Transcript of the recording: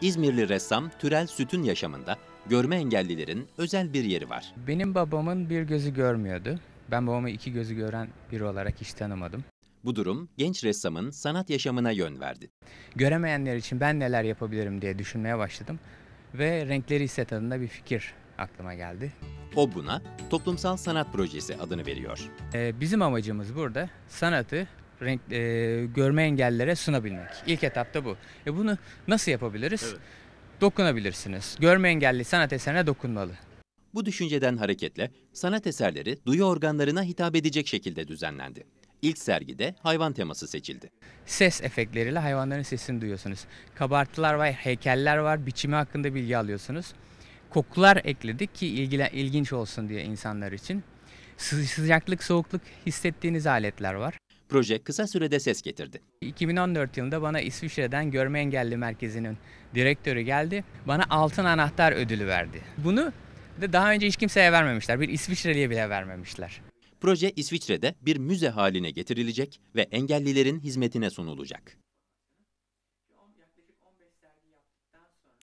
İzmirli ressam Türel Süt'ün yaşamında görme engellilerin özel bir yeri var. Benim babamın bir gözü görmüyordu. Ben babamı iki gözü gören biri olarak hiç tanımadım. Bu durum genç ressamın sanat yaşamına yön verdi. Göremeyenler için ben neler yapabilirim diye düşünmeye başladım ve Renkleri Hisset adında bir fikir aklıma geldi. O buna toplumsal sanat projesi adını veriyor. Ee, bizim amacımız burada sanatı renk e, görme engellere sunabilmek. İlk etapta bu. E bunu nasıl yapabiliriz? Evet. Dokunabilirsiniz. Görme engelli sanat eserine dokunmalı. Bu düşünceden hareketle sanat eserleri duyu organlarına hitap edecek şekilde düzenlendi. İlk sergide hayvan teması seçildi. Ses efektleriyle hayvanların sesini duyuyorsunuz. Kabartılar var, heykeller var, biçimi hakkında bilgi alıyorsunuz. Kokular ekledik ki ilgilen, ilginç olsun diye insanlar için. Sıcaklık, soğukluk hissettiğiniz aletler var. Proje kısa sürede ses getirdi. 2014 yılında bana İsviçre'den Görme Engelli Merkezi'nin direktörü geldi. Bana altın anahtar ödülü verdi. Bunu da daha önce hiç kimseye vermemişler. Bir İsviçreliye bile vermemişler. Proje İsviçre'de bir müze haline getirilecek ve engellilerin hizmetine sunulacak.